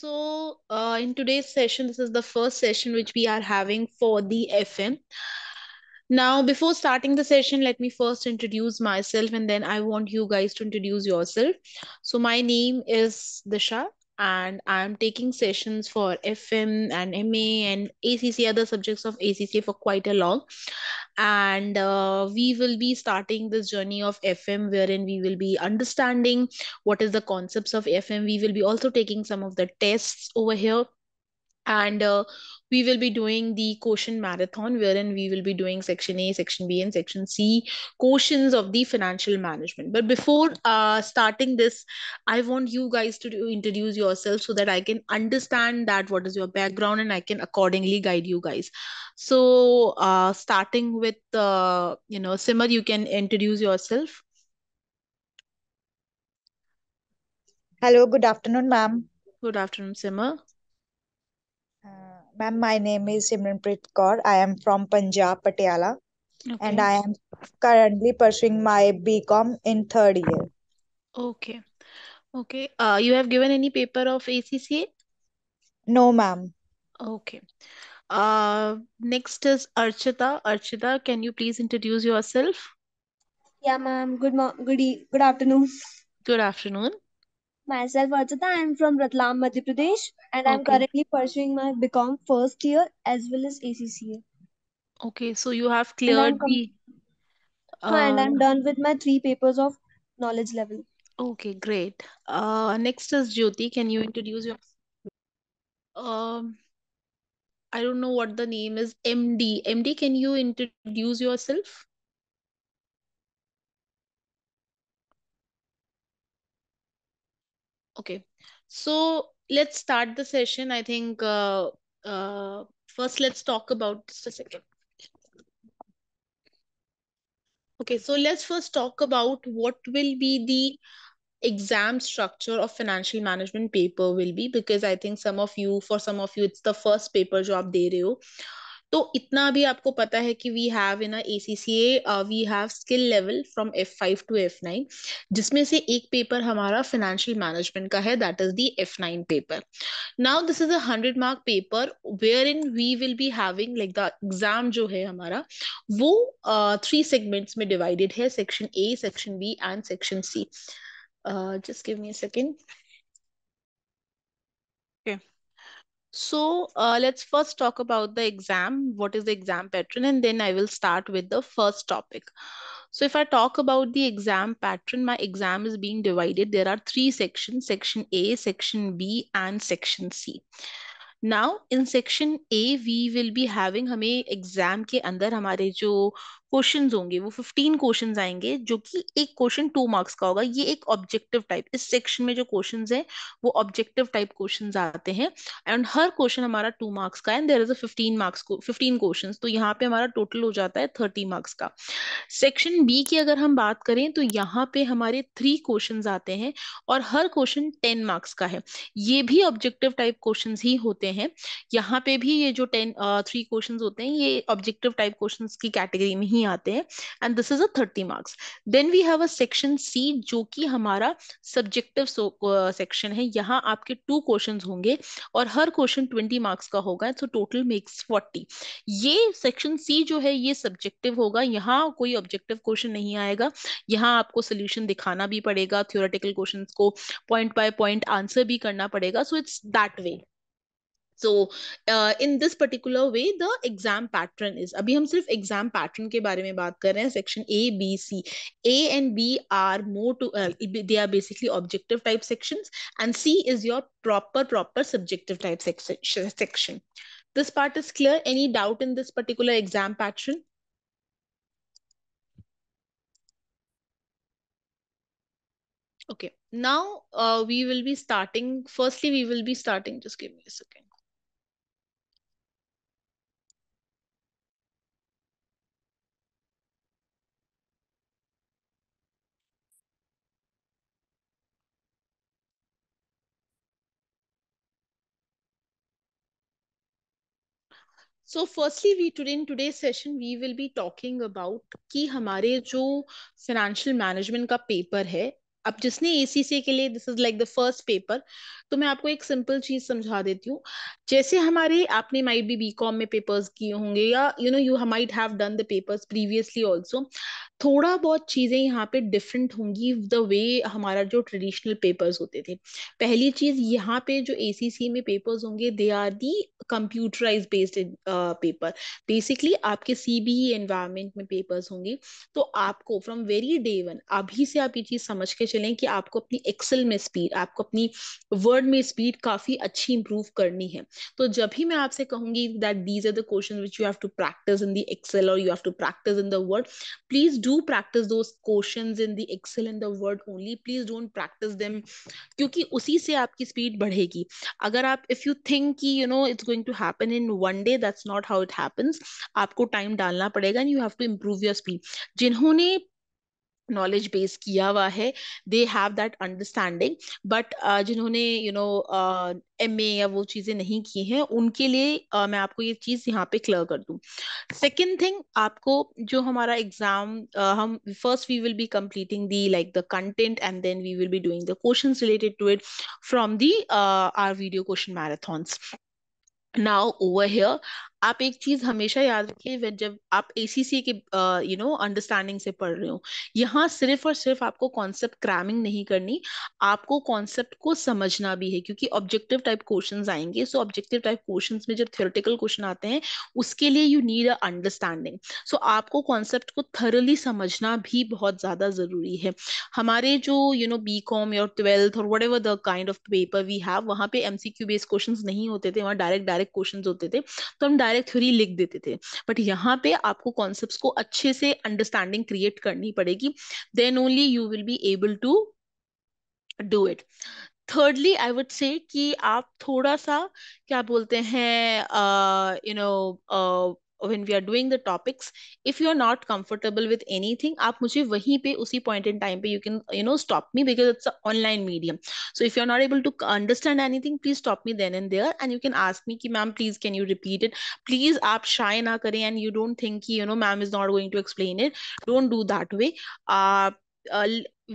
So, uh, in today's session, this is the first session which we are having for the FM. Now, before starting the session, let me first introduce myself and then I want you guys to introduce yourself. So, my name is Disha and I'm taking sessions for FM and MA and ACC, other subjects of ACC for quite a long. And uh, we will be starting this journey of FM, wherein we will be understanding what is the concepts of FM. We will be also taking some of the tests over here and uh, we will be doing the Quotient Marathon, wherein we will be doing Section A, Section B, and Section C quotients of the financial management. But before uh, starting this, I want you guys to do, introduce yourself so that I can understand that what is your background and I can accordingly guide you guys. So, uh, starting with, uh, you know, Simar, you can introduce yourself. Hello, good afternoon, ma'am. Good afternoon, Simmer. Uh, Ma'am, my name is Simranpreet Kaur. I am from Punjab, Patiala. Okay. And I am currently pursuing my BCom in third year. Okay. Okay. Uh, you have given any paper of ACCA? No, ma'am. Okay. Uh, next is Archita. Archita, can you please introduce yourself? Yeah, ma'am. Good, mo- good, e- good afternoon. Good afternoon. Myself Archita, I'm from Ratlam, Madhya Pradesh, and I'm currently pursuing my BCom first year as well as ACCA. Okay, so you have And cleared com- and I'm uh, done with my three papers of knowledge level. okay, great. Uh next is Jyoti. Can you introduce yourself? um I don't know what the name is. MD. MD, can you introduce yourself? Okay, so let's start the session. I think uh, uh, first let's talk about just a second. Okay, so let's first talk about what will be the exam structure of financial management paper will be because I think some of you, for some of you, it's the first paper job they do. तो इतना भी आपको पता है कि we have in A C C A we have skill level from F five to F nine जिसमें से एक पेपर हमारा फाइनेंशियल मैनेजमेंट का है that is the F nine paper now this is a hundred mark paper wherein we will be having like the exam जो है हमारा वो थ्री uh, सेगमेंट्स में डिवाइडेड है section A section B and section C just give me second So uh, let's first talk about the exam. What is the exam pattern? And then I will start with the first topic. So if I talk about the exam pattern, my exam is being divided. There are three sections, section A, section B, and section C. Now in section A, we will be having हमें exam के अंदर हमारे जो question होंगे वो fifteen question आएंगे जो कि एक क्वेश्चन टू मार्क्स का होगा ये एक ऑब्जेक्टिव टाइप इस सेक्शन में जो क्वेश्चन है वो ऑब्जेक्टिव टाइप क्वेश्चन आते हैं एंड हर क्वेश्चन हमारा टू मार्क्स का and there is fifteen marks fifteen question तो यहाँ पे हमारा टोटल हो जाता है थर्टी मार्क्स का सेक्शन बी की अगर हम बात करें तो यहाँ पे हमारे थ्री क्वेश्चन आते हैं और हर क्वेश्चन टेन मार्क्स का है ये भी ऑब्जेक्टिव टाइप क्वेश्चन ही होते हैं यहाँ पे भी ये जो टेन थ्री क्वेश्चन होते हैं ये ऑब्जेक्टिव टाइप क्वेश्चन की कैटेगरी में ही नहीं आते हैं and this is a thirty marks then we have a section C जो कि हमारा सब्जेक्टिव सेक्शन uh, है यहाँ आपके टू क्वेश्चन होंगे और हर क्वेश्चन ट्वेंटी मार्क्स का होगा सो टोटल मेक्स फोर्टी ये सेक्शन सी जो है ये सब्जेक्टिव होगा यहाँ कोई ऑब्जेक्टिव क्वेश्चन नहीं आएगा यहाँ आपको सोल्यूशन दिखाना भी पड़ेगा थियोरेटिकल क्वेश्चन को पॉइंट बाय पॉइंट आंसर भी करना पड़ेगा so it's that way so uh, in this particular way the exam pattern is अभी हम सिर्फ exam pattern के बारे में बात section A B C A and B are more to uh, they are basically objective type sections and C is your proper proper subjective type section this part is clear any doubt in this particular exam pattern okay now uh, we will be starting firstly we will be starting just give me a second so firstly we today in today session we will be talking about कि हमारे जो financial management का paper है अब जिसने ACC के लिए this is like the first paper तो मैं आपको एक सिंपल चीज समझा देती हूँ जैसे हमारे आपने माइट बी बी कॉम में पेपर्स किए होंगे या you know you might have done the papers previously also थोड़ा बहुत चीज़ें यहाँ पे डिफरेंट होंगी द वे हमारा जो ट्रेडिशनल पेपर्स होते थे पहली चीज़ यहाँ पे जो एसीसी में पेपर्स होंगे they are the computerize based paper basically आपके सी बी एनवायरमेंट में पेपर्स होंगे तो आपको फ्रॉम वेरी डे वन अभी से आप ये चीज़ समझ के चलें कि आपको अपनी एक्सेल में स्पीड आपको अपनी वर्ड में स्पीड काफ़ी अच्छी इंप्रूव करनी है तो जब भी मैं आपसे कहूँगी that these are the question which you have to practice in the Excel और you have to practice in the Word please do practice those questions in the Excel and the Word only please don't practice them क्योंकि उसी से आपकी speed बढ़ेगी अगर आप if you think कि you know it's going to happen in one day that's not how it happens आपको time डालना पड़ेगा and you have to improve your speed जिन्होंने नॉलेज बेस किया हुआ है they have that understanding but जिन्होंने you know um या वो चीज़ें नहीं की हैं उनके लिए uh, मैं आपको ये चीज़ यहाँ पे क्लियर कर दूँ सेकेंड थिंग आपको जो हमारा एग्जाम uh, हम first we will be completing the like the content and then we will be doing the question related to it from the our video question marathons now over here आप एक चीज हमेशा याद रखिए जब आप ACC के यू नो अंडरस्टैंडिंग से पढ़ रहे हो यहाँ सिर्फ और सिर्फ आपको कॉन्सेप्ट क्रैमिंग नहीं करनी आपको कॉन्सेप्ट को समझना भी है क्योंकि ऑब्जेक्टिव टाइप क्वेश्चन आएंगे सो ऑब्जेक्टिव टाइप क्वेश्चन में जब थियोरटिकल क्वेश्चन आते हैं उसके लिए you need a understanding so आपको कॉन्सेप्ट को थरली समझना भी बहुत ज्यादा जरूरी है हमारे जो यू नो बी कॉम या ट्वेल्थ और whatever the kind of paper we have वहाँ पे एमसीक्यू बेस्ड क्वेश्चन नहीं होते थे वहाँ डायरेक्ट डायरेक्ट क्वेश्चन होते थे तो हम डायरेक्ट थ्योरी लिख देते थे बट यहाँ पे आपको कॉन्सेप्ट को अच्छे से अंडरस्टैंडिंग क्रिएट करनी पड़ेगी then only you will be able to do it thirdly I would say कि आप थोड़ा सा क्या बोलते हैं you know when we are doing the topics if you are not comfortable with anything आप मुझे वहीं पे उसी point in time पे you can you know stop me because it's an online medium so if you are not able to understand anything please stop me then and there and you can ask me कि ma'am please can you repeat it please आप shy ना करें and you don't think कि you know ma'am is not going to explain it don't do that way uh, uh,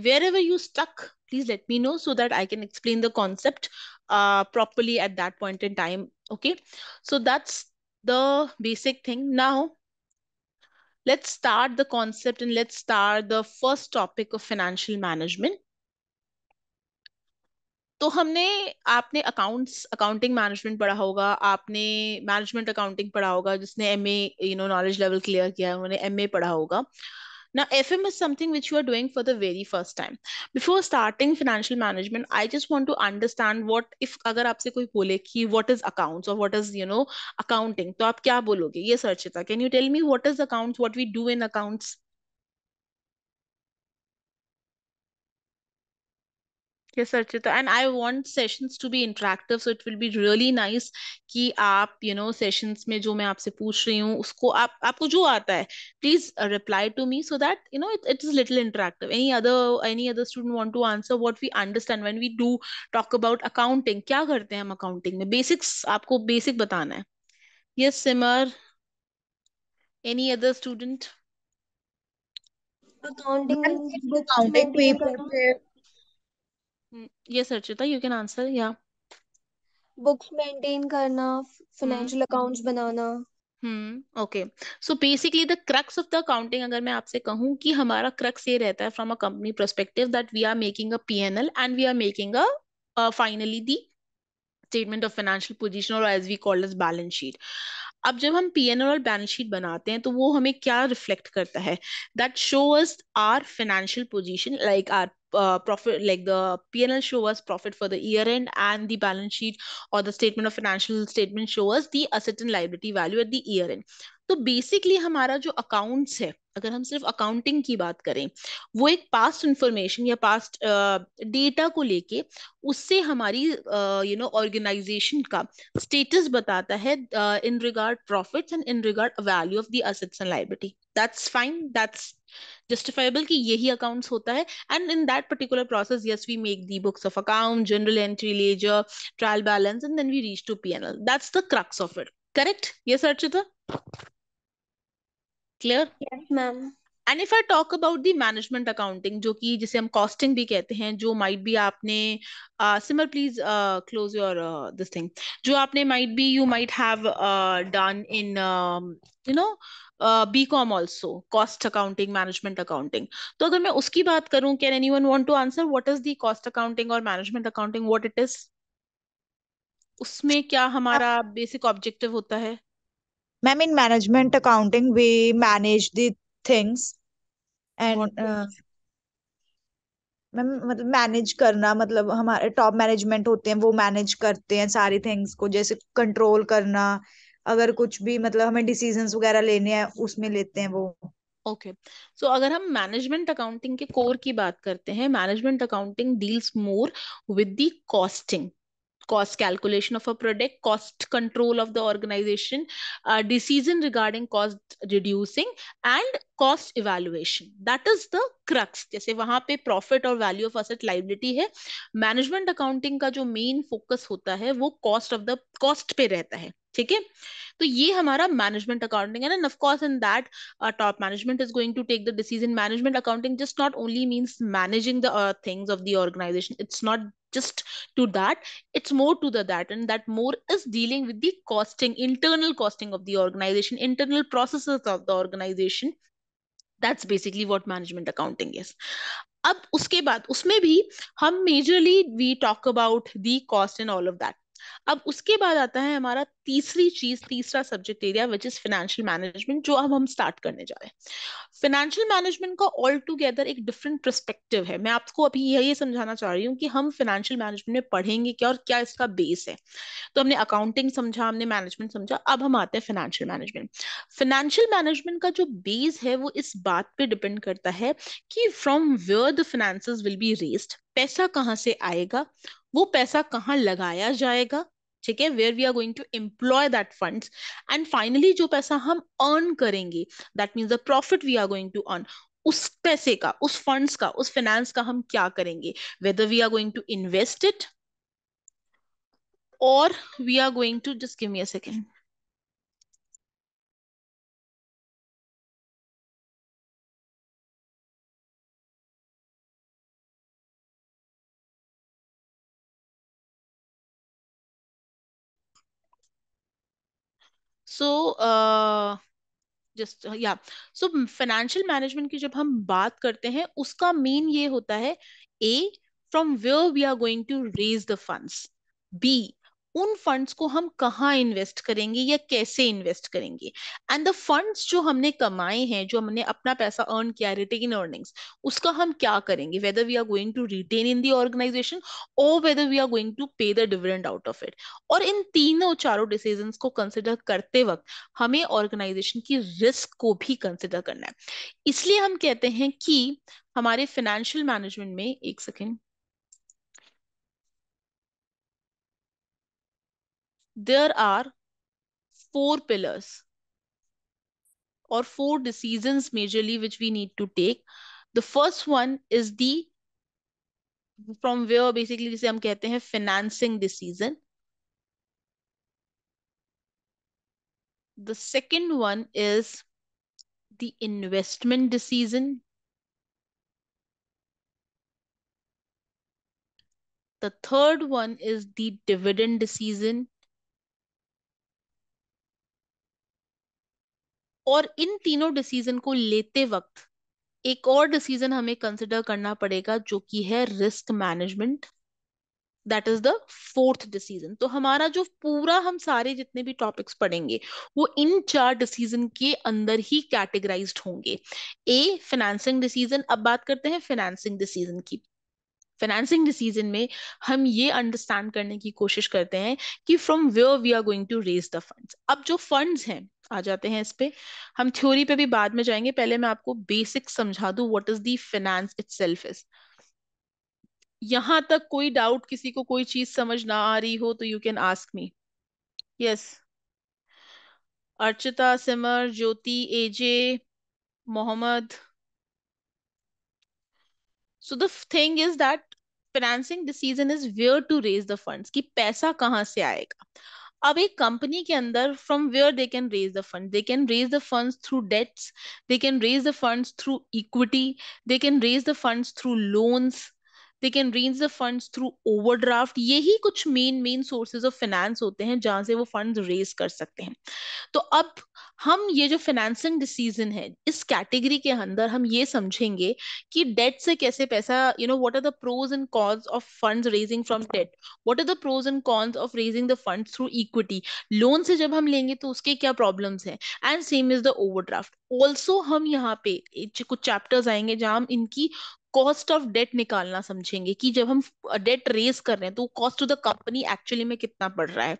wherever you stuck please let me know so that i can explain the concept uh, properly at that point in time okay so that's the basic thing. Now, let's start the concept and let's start the first topic of financial management. तो हमने आपने accounts accounting management पढ़ा होगा आपने management accounting पढ़ा होगा जिसने MA you know knowledge level clear किया है उन्होंने एमए पढ़ा होगा Now, FM is something which you are doing for the very first time. Before starting financial management, I just want to understand what if अगर आपसे कोई बोले कि what is accounts or what is you know accounting तो आप क्या बोलोगे? ये सर्चिता, can you tell me what is accounts? What we do in accounts? Yes, Archita. And I want sessions to be interactive. So it will be really nice कि आप you know sessions में जो मैं आपसे पूछ रही हूँ उसको आप आपको जो आता है please reply to me so that you know it, it is little interactive. Any other any other student want to answer what we understand when we do talk about accounting. क्या करते हैं हम accounting में basics आपको basic बताना है. Yes, Simar. Any other student? Accounting, accounting paper. paper. Hmm. Yes, Archita, you can answer. Yeah. Books maintain करना financial accounts mm-hmm. बनाना hmm okay so basically the crux of the accounting अगर मैं आपसे कहूं कि हमारा क्रक्स ये रहता है from a company perspective that we are making a PNL and we are making a finally the statement of financial position और as we call as balance sheet अब जब हम पीएनएल और बैलेंस शीट बनाते हैं तो वो हमें क्या रिफ्लेक्ट करता है that show us our financial position like our uh, profit like the P&L show us profit for the year end and the balance sheet or the statement of financial statement show us the asset and liability value at the year end. So basically, our जो accounts अगर हम सिर्फ accounting की बात करें वो एक past information या पास्ट डेटा को लेके उससे हमारी यू नो ऑर्गेनाइजेशन का स्टेटस बताता है in regard profits and in regard value of the assets and liability that's fine that's justifiable कि यही अकाउंट्स होता है and in that particular process yes we make the books of account journal entry ledger trial balance and then we reach to PNL that's the crux of it correct yes Archita clear ma'am and if I talk about the management accounting जो कि जिसे हम costing भी कहते हैं जो might भी आपने Simar please close your this thing जो आपने might be you might have done in you know B com also cost accounting management accounting तो अगर मैं उसकी बात करूँ can any anyone want to answer what is the cost accounting और management accounting what it is उसमें क्या हमारा बेसिक ऑब्जेक्टिव होता है ma'am in management accounting we manage the things and ma'am मतलब मैनेज करना मतलब हमारे टॉप मैनेजमेंट होते हैं वो मैनेज करते हैं सारी थिंग्स को जैसे कंट्रोल करना अगर कुछ भी मतलब हमें डिसीजंस वगैरह लेने हैं उसमें लेते हैं वो ओके okay. सो so, अगर हम मैनेजमेंट अकाउंटिंग के कोर की बात करते हैं management accounting deals more with the costing cost calculation of a product, cost control of the organization, uh, decision regarding cost reducing, and cost evaluation. That is the crux. jaise wahan pe profit or value of asset liability hai Management accounting ka jo main focus hota hai wo cost of the cost pe rehta hai ठीक है तो ये हमारा management accounting है and of course in that top management is going to take the decision management accounting just not only means managing the things of the organisation it's not just to that it's more to the that and that more is dealing with the costing internal costing of the organisation internal process of the organisation that's basically what management accounting is अब उसके बाद उसमें भी हम majorly we talk about the cost and all of that अब उसके बाद आता है हमारा तीसरी चीज तीसरा subject area which is financial management जो अब हम स्टार्ट करने जा रहे हैं फाइनेंशियल मैनेजमेंट का ऑल टुगेदर एक डिफरेंट परस्पेक्टिव है मैं आपको अभी यही समझाना चाह रही हूँ कि हम फाइनेंशियल मैनेजमेंट में पढ़ेंगे क्या और क्या इसका बेस है तो हमने अकाउंटिंग समझा हमने मैनेजमेंट समझा अब हम आते हैं फाइनेंशियल मैनेजमेंट फाइनेंशियल मैनेजमेंट का जो बेस है वो इस बात पे डिपेंड करता है कि from where the finance will be raised पैसा कहाँ से आएगा वो पैसा कहाँ लगाया जाएगा ठीक है where we are going to employ that funds and finally जो पैसा हम अर्न करेंगे that means the profit we are going to earn उस पैसे का उस फंड्स का उस फाइनेंस का हम क्या करेंगे whether we are going to invest it और we are going to just give me a second so just या सो फाइनेंशियल मैनेजमेंट की जब हम बात करते हैं उसका मेन ये होता है A from where we are going to raise the funds B उन फंड्स को हम कहाँ इन्वेस्ट करेंगे या कैसे इन्वेस्ट करेंगे एंड द फंड्स जो हमने कमाए हैं जो हमने अपना पैसा अर्न किया रिटेन अर्निंग्स उसका हम क्या करेंगे whether we are going to retain in the organisation और whether we are going to pay the dividend out of it और इन तीनों चारों डिसीजन को कंसिडर करते वक्त हमें ऑर्गेनाइजेशन की रिस्क को भी कंसिडर करना है इसलिए हम कहते हैं कि हमारे फाइनेंशियल मैनेजमेंट में एक second there are four pillars or four decisions majorly which we need to take. The first one is the from where basically जिसे say, कहते हैं financing decision. The second one is the investment decision. The third one is the dividend decision. और इन तीनों decision को लेते वक्त एक और डिसीजन हमें कंसिडर करना पड़ेगा जो कि है risk management that is the fourth decision तो हमारा जो पूरा हम सारे जितने भी टॉपिक्स पढ़ेंगे वो इन चार डिसीजन के अंदर ही कैटेगराइज होंगे ए फाइनेंसिंग डिसीजन अब बात करते हैं फाइनेंसिंग डिसीजन की फाइनेंसिंग डिसीजन में हम ये अंडरस्टैंड करने की कोशिश करते हैं कि from where we are going to raise the funds अब जो फंड्स हैं आ जाते हैं इस पे हम थ्योरी पे भी बाद में जाएंगे पहले मैं आपको बेसिक समझा दू what is the finance itself is यहां तक कोई डाउट किसी को कोई चीज समझ ना आ रही हो तो you can ask me yes Archita Simar Jyoti AJ Mohammad so the thing is that financing decision is where to raise the funds कि पैसा कहाँ से आएगा अब एक कंपनी के अंदर from where they can raise the fund they can raise the funds through debts they can raise the funds through equity they can raise the funds through loans they can raise the funds through overdraft यही कुछ main main sources of finance होते हैं जहां से वो funds raise कर सकते हैं तो अब हम ये जो फाइनेंसिंग डिसीजन है इस कैटेगरी के अंदर हम ये समझेंगे कि डेट से कैसे पैसा you know what are the pros and cons of funds raising from debt what are the pros and cons of raising the funds through equity loan से जब हम लेंगे तो उसके क्या प्रॉब्लम्स हैं and same is the overdraft also हम यहाँ पे कुछ चैप्टर्स आएंगे जहां हम इनकी कॉस्ट ऑफ डेट निकालना समझेंगे कि जब हम डेट रेस कर रहे हैं तो cost of the company actually में कितना पड़ रहा है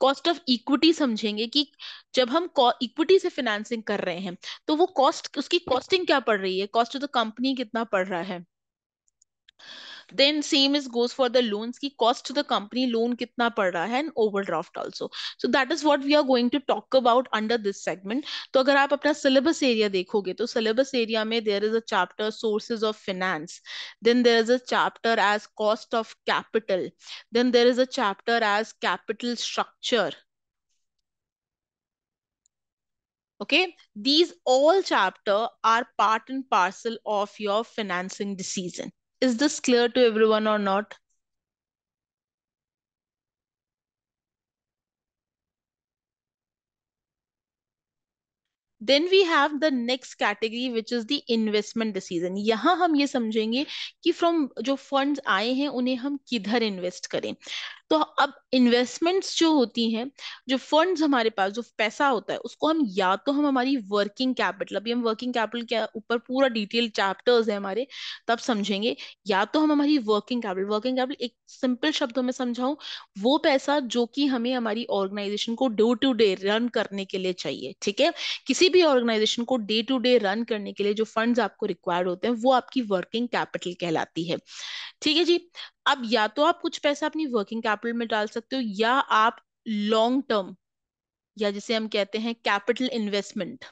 कॉस्ट ऑफ इक्विटी समझेंगे कि जब हम इक्विटी से फाइनेंसिंग कर रहे हैं तो वो कॉस्ट cost, उसकी कॉस्टिंग क्या पड़ रही है कॉस्ट ऑफ द कंपनी कितना पड़ रहा है then same is goes for the loans की cost to the company loan कितना पड़ रहा है and overdraft also so that is what we are going to talk about under this segment तो अगर आप अपना सिलेबस एरिया देखोगे तो सिलेबस एरिया में there is a chapter sources of finance then there is a chapter as cost of capital then there is a chapter as capital structure okay these all chapter are part and parcel of your financing decision Is this clear to everyone or not? Then we have the next category which is the investment decision यहाँ हम ये समझेंगे कि from जो fund आए हैं उन्हें हम किधर इन्वेस्ट करें तो अब इन्वेस्टमेंट्स जो होती हैं जो फंड्स हमारे पास जो पैसा होता है उसको हम या तो हम हमारी वर्किंग कैपिटल अभी हम वर्किंग कैपिटल के ऊपर पूरा डिटेल चैप्टर्स है हमारे तब समझेंगे या तो हम हमारी वर्किंग कैपिटल वर्किंग कैपिटल एक सिंपल शब्दों में समझाऊं वो पैसा जो कि हमें हमारी ऑर्गेनाइजेशन को डे टू डे रन करने के लिए चाहिए ठीक है किसी भी ऑर्गेनाइजेशन को डे टू डे रन करने के लिए जो फंड्स आपको रिक्वायर्ड होते हैं वो आपकी वर्किंग कैपिटल कहलाती है ठीक है जी अब या तो आप कुछ पैसा अपनी वर्किंग कैपिटल में डाल सकते हो या आप लॉन्ग टर्म या जिसे हम कहते हैं कैपिटल इन्वेस्टमेंट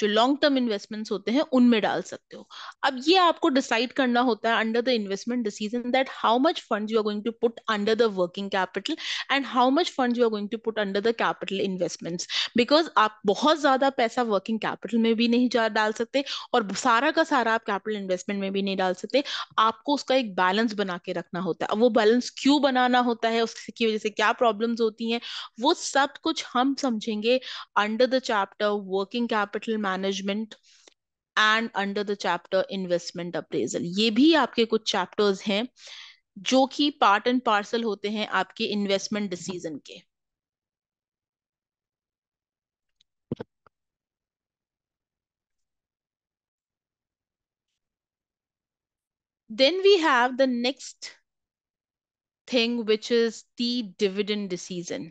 जो लॉन्ग टर्म इन्वेस्टमेंट्स होते हैं उनमें डाल सकते हो अब ये आपको डिसाइड करना होता है under the investment decision that how much fund you are going to put under the working capital and how much fund you are going to put under the capital investments because आप बहुत ज्यादा पैसा working capital में भी नहीं डाल सकते और सारा का सारा आप कैपिटल इन्वेस्टमेंट में भी नहीं डाल सकते आपको उसका एक बैलेंस बना के रखना होता है वो बैलेंस क्यों बनाना होता है उसकी वजह से क्या प्रॉब्लम होती है वो सब कुछ हम समझेंगे under the chapter working capital management and under the chapter investment appraisal ये भी आपके कुछ चैप्टर्स हैं जो कि पार्ट एंड पार्सल होते हैं आपके इन्वेस्टमेंट डिसीजन के then we have the next thing which is the dividend decision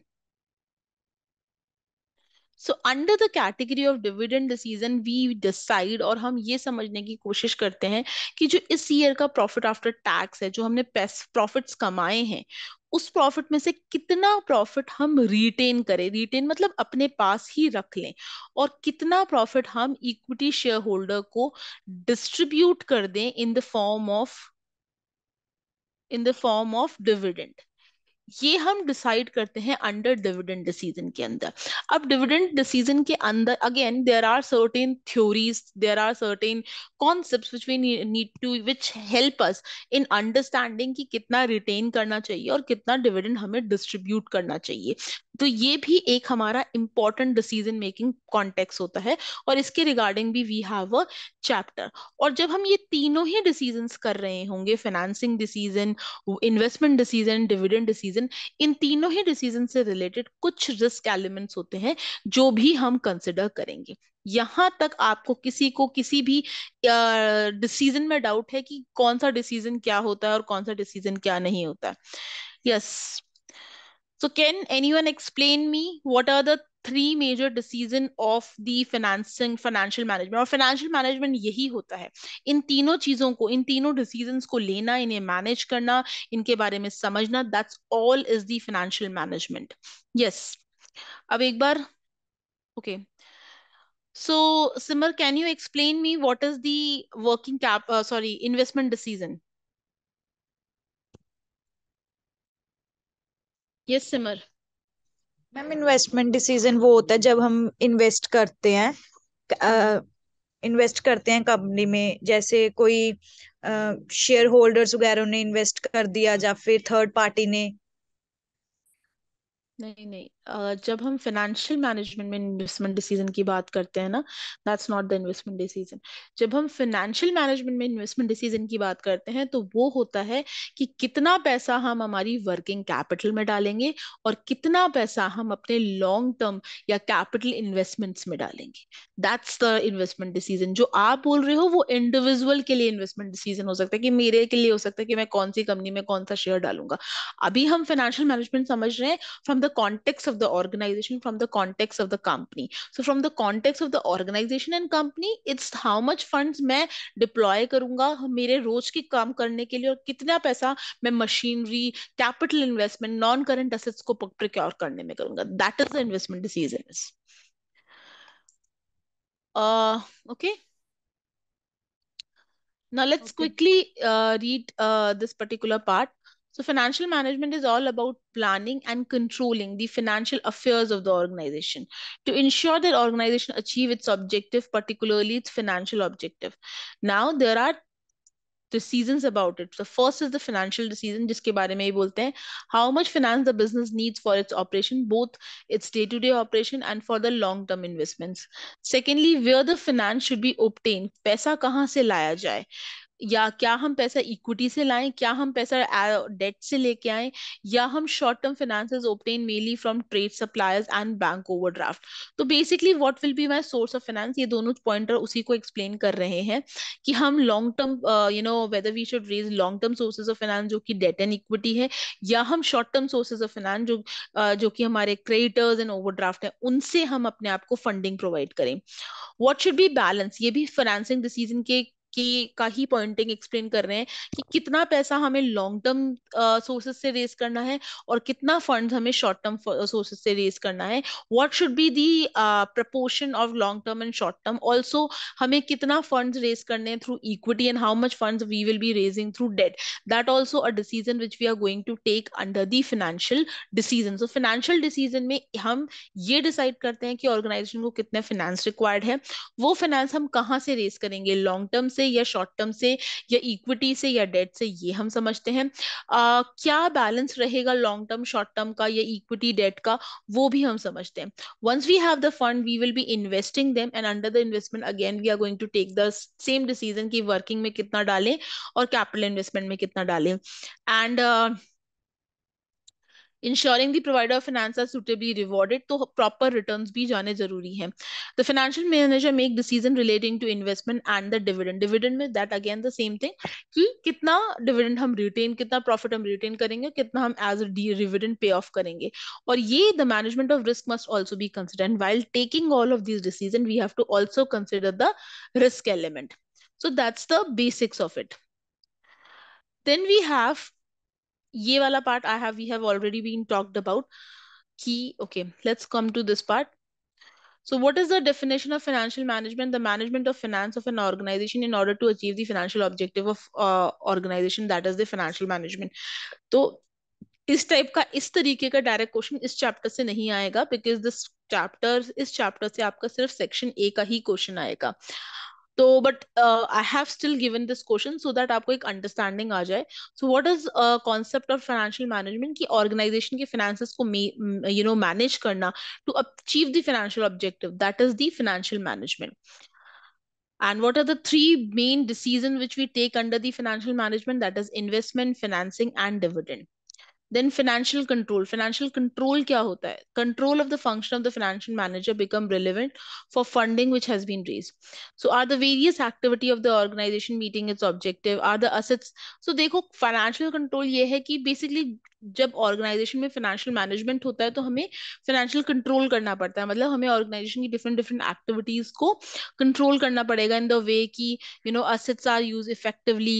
so under the category of dividend decision we decide और हम ये समझने की कोशिश करते हैं कि जो इस ईयर का प्रॉफिट आफ्टर टैक्स है जो हमने प्रॉफिट्स कमाए हैं उस प्रॉफिट में से कितना प्रॉफिट हम रिटेन करें रिटेन मतलब अपने पास ही रख लें और कितना प्रॉफिट हम इक्विटी शेयर होल्डर को डिस्ट्रीब्यूट कर दें in the form of in the form of dividend ये हम डिसाइड करते हैं अंडर डिविडेंड डिसीजन के अंदर अब डिविडेंड डिसीजन के अंदर again there are certain theories there are certain concept which we need to which help us in understanding कि कितना रिटेन करना चाहिए और कितना डिविडेंड हमें डिस्ट्रीब्यूट करना चाहिए तो ये भी एक हमारा इंपॉर्टेंट डिसीजन मेकिंग कॉन्टेक्स होता है और इसके रिगार्डिंग भी वी हैव अ चैप्टर और जब हम ये तीनों ही डिसीजन कर रहे होंगे financing decision investment decision dividend decision decision इन तीनों ही डिसीजन से रिलेटेड कुछ रिस्क एलिमेंट्स होते हैं जो भी हम कंसिडर करेंगे यहां तक आपको किसी को किसी भी डिसीजन में डाउट है कि कौन सा डिसीजन क्या होता है और कौन सा डिसीजन क्या नहीं होता yes can any one explain me what are the three major decision of the financing financial management और फाइनेंशियल मैनेजमेंट यही होता है इन तीनों चीजों को इन तीनों डिसीजन को लेना इन्हें मैनेज करना इनके बारे में समझना that's all is the financial management yes अब एक बार okay so Simar can you explain me what is the working cap sorry investment decision yes Simar ma'am investment decision वो होता है जब हम इन्वेस्ट करते हैं आ, इन्वेस्ट करते हैं कंपनी में जैसे कोई शेयर होल्डर्स वगैरह ने इन्वेस्ट कर दिया या फिर थर्ड पार्टी ने नहीं नहीं जब हम फाइनेंशियल मैनेजमेंट में इन्वेस्टमेंट डिसीजन की बात करते हैं ना that's not the investment decision जब हम फाइनेंशियल मैनेजमेंट में इन्वेस्टमेंट डिसीजन की बात करते हैं तो वो होता है कि कितना पैसा हम हमारी वर्किंग कैपिटल में डालेंगे और कितना पैसा हम अपने लॉन्ग टर्म या कैपिटल इन्वेस्टमेंट्स में डालेंगे दैट्स द इन्वेस्टमेंट डिसीजन जो आप बोल रहे हो वो इंडिविजुअल के लिए इन्वेस्टमेंट डिसीजन हो सकता है कि मेरे के लिए हो सकता है कि मैं कौन सी कंपनी में कौन सा शेयर डालूंगा अभी हम फाइनेंशियल मैनेजमेंट समझ रहे हैं from the context of the organization from the context of the company so from the context of the organization and company it's how much funds main deploy karunga mere roz ke kaam karne ke liye aur kitna paisa main machinery capital investment non current assets ko procure karne mein karunga that is the investment decision is uh okay now let's okay. quickly uh, read uh, this particular part So financial management is all about planning and controlling the financial affairs of the organization to ensure that organization achieve its objective, particularly its financial objective. Now there are decisions about it. The first is the financial decision, how much finance the business needs for its operation, both its day-to-day -day operation and for the long-term investments. Secondly, where the finance should be obtained, पैसा कहाँ से लाया जाए या क्या हम पैसा equity से लाएं क्या हम पैसा डेट uh, से लेके आए या हम short term finance obtain mainly from trade suppliers and bank overdraft तो basically what will be my source of finance ये दोनों पॉइंटर उसी को एक्सप्लेन कर रहे हैं कि हम long term you know whether we should raise long term sources of finance जो कि डेट एंड इक्विटी है या हम short term sources of finance जो uh, जो कि हमारे क्रेडिटर्स एंड ओवरड्राफ्ट है उनसे हम अपने आप को फंडिंग प्रोवाइड करें व्हाट शुड बी बैलेंस ये भी फाइनेंसिंग डिसीजन के की का ही पॉइंटिंग एक्सप्लेन कर रहे हैं कि कितना पैसा हमें लॉन्ग टर्म सोर्सेस से रेस करना है और कितना फंड हमें शॉर्ट टर्म सोर्सेस से रेस करना है what should be the proportion of long term and short term also हमें कितना फंड रेस करने हैं through equity and how much fund we will be raising through debt that also a decision which we are going to take under the financial decision so financial decision में हम ये decide करते हैं कि organisation को कितने finance required है वो फाइनेंस हम कहाँ से रेस करेंगे लॉन्ग टर्म से या शॉर्ट टर्म से या इक्विटी से या डेट से ये हम समझते हैं आ, क्या बैलेंस रहेगा लॉन्ग टर्म शॉर्ट टर्म का या इक्विटी डेट का वो भी हम समझते हैं once we have the fund we will be investing them and under the investment again we are going to take the same decision की वर्किंग में कितना डालें और कैपिटल इन्वेस्टमेंट में कितना डालें and insuring the provider of finance are suitably rewarded तो proper return भी जाने जरूरी है the financial manager make decision relating to investment and the dividend dividend में that again the same thing कि कितना डिविडेंड हम रिटेन कितना प्रॉफिट हम रिटेन करेंगे कितना हम एज डिविडेंड पे ऑफ करेंगे और ये the management of risk must also be consider while taking all of this decision we have to also consider the risk element so that's the basics of it then we have ये वाला part I have we have already been talked about कि okay let's come to this part so what is the definition of financial management the management of finance of an organization in order to achieve the financial objective of organization that is the financial management तो इस type का इस तरीके का direct question इस chapter से नहीं आएगा बिकॉज दिस चैप्टर इस चैप्टर से आपका सिर्फ सेक्शन ए का ही क्वेश्चन आएगा तो but I have still given this question so that आपको एक अंडरस्टैंडिंग आ जाए so what is concept of financial management की ऑर्गेनाइजेशन के फाइनेंस को यू नो मैनेज करना to achieve the financial objective that is the financial management and what are the three main decisions which we take under the financial management that is investment financing and dividend then financial control financial control क्या होता है control of the function of the financial manager become relevant for funding which has been raise so are the various activity of the organization meeting its objective are the assets so देखो financial control ये है कि basically जब organisation में financial management होता है तो हमें फाइनेंशियल कंट्रोल करना पड़ता है मतलब हमें ऑर्गेनाइजेशन की डिफरेंट डिफरेंट एक्टिविटीज को कंट्रोल करना पड़ेगा इन द वे कि you know assets are use effectively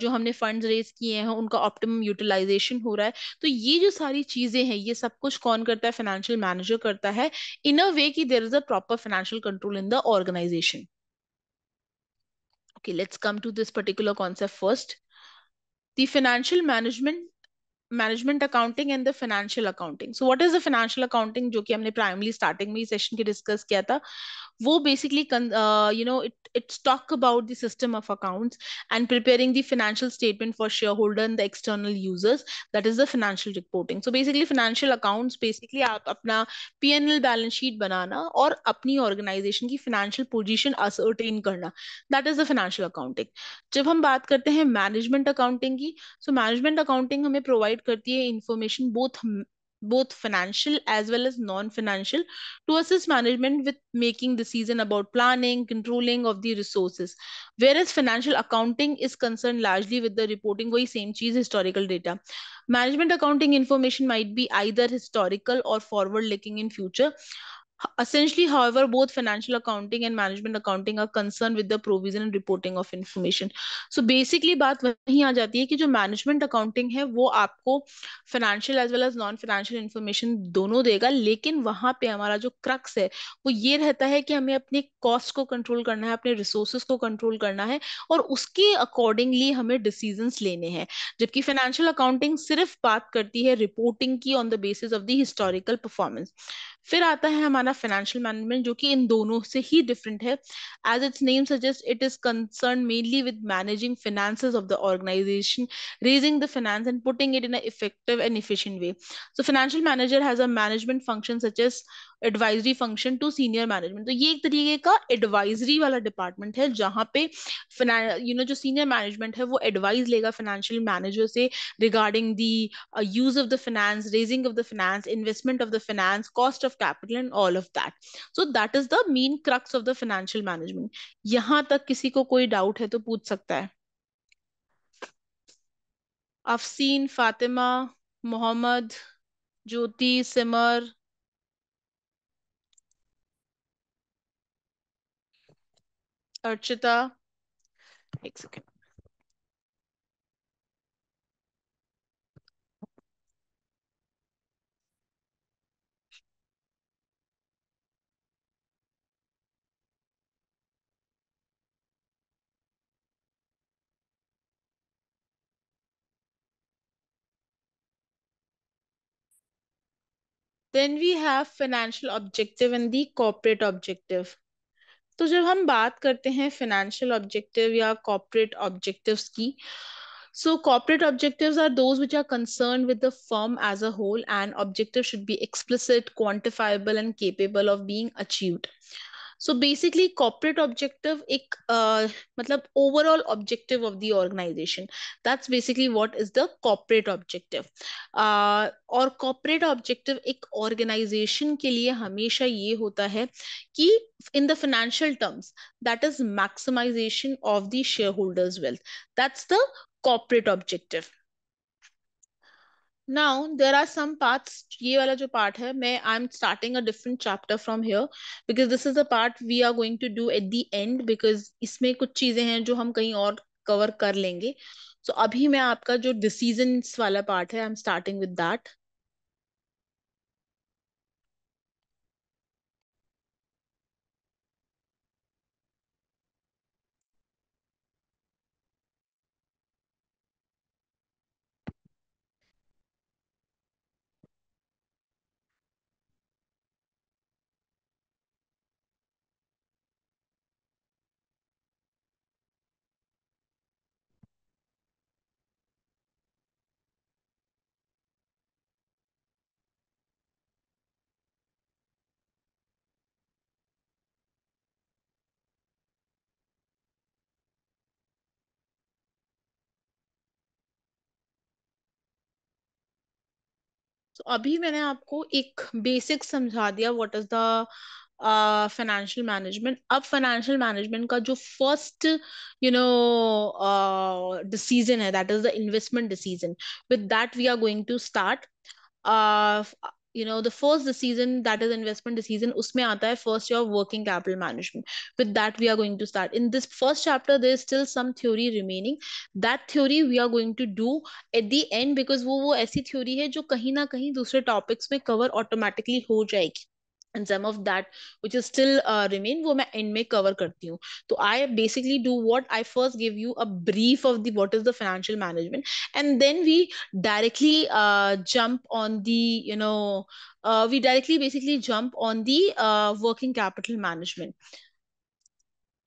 जो हमने फंड्स रेज किए हैं उनका ऑप्टिमम यूटिलाइजेशन हो रहा है तो ये जो सारी चीजें हैं ये सब कुछ कौन करता है फाइनेंशियल मैनेजर करता है इन अ वे की there is a proper financial control in the organization okay let's come to this particular concept first the financial management management accounting and the financial accounting so what is the financial accounting जो कि हमने primary starting में session के discuss किया था wo basically uh, you know it it's talk about the system of accounts and preparing the financial statement for shareholder and the external users that is the financial reporting so basically financial accounts basically aap apna pnl balance sheet banana aur apni organization ki financial position ascertain karna that is the financial accounting jab hum baat karte hain management accounting ki so management accounting हमें provide करती है information both both financial as well as non-financial to assist management with making decision about planning controlling of the resources whereas financial accounting is concerned largely with the reporting वही same चीज historical data management accounting information might be either historical or forward looking in future Essentially, however, both financial accounting and management accounting are concerned with the provision and reporting of information. So basically baat wahi aa jati hai ki jo management accounting hai wo aapko financial as well as non financial information dono dega lekin wahan pe hamara jo crux hai wo ye rehta hai ki hame apne cost ko control karna hai apne resources ko control karna hai aur uske accordingly hame decisions lene hain jabki financial accounting sirf baat karti hai reporting ki on the basis of the historical performance फिर आता है हमारा financial management जो कि इन दोनों से ही डिफरेंट है as its name suggest it is concern mainly with managing finances of the organization raising the finance and putting it in an and efficient way so financial manager manager has a management function advisory function to senior management तो ये एक तरीके का advisory वाला department है जहां पे you know जो सीनियर मैनेजमेंट है वो एडवाइस लेगा फाइनेंशियल मैनेजर से regarding the use of the finance raising of the finance investment of the finance cost of capital and all of that so that is the main crux of the financial management यहां तक किसी को कोई doubt है तो पूछ सकता है अफसीन फातिमा मोहम्मद ज्योति सिमर Archita. Take a second. Then we have financial objective and the corporate objective. तो जब हम बात करते हैं फाइनेंशियल ऑब्जेक्टिव या कॉर्पोरेट ऑब्जेक्टिव की so corporate objective are those which are concern with the firm as a whole and objective should be explicit quantifiable and capable of being achieved so basically corporate objective ek uh, matlab overall objective of the organization that's basically what is the corporate objective uh, corporate objective, objective एक organization के लिए हमेशा ये in the financial terms that is maximization of the shareholders wealth that's the corporate objective now there are some parts ये वाला जो part है मैं I'm starting a different chapter from here because this is the part we are going to do at the end because इसमें कुछ चीजें हैं जो हम कहीं और cover कर लेंगे so अभी मैं आपका जो decisions वाला part है I'm starting with that तो अभी मैंने आपको एक बेसिक समझा दिया what is the financial management अब फाइनेंशियल मैनेजमेंट का जो फर्स्ट यू नो डिसीजन है that is the investment decision with that we are going to start you know the first decision that is investment decision उसमें आता है first your working capital management with that we are going to start in this first chapter there is still some theory remaining that theory we are going to do at the end because वो वो ऐसी theory है जो कहीं ना कहीं दूसरे topics में कवर ऑटोमेटिकली हो जाएगी and some of that which is still uh, remain wo main end mein cover karti hu. so i basically do what i first give you a brief of the what is the financial management and then we directly uh, jump on the you know uh, we directly basically jump on the uh, working capital management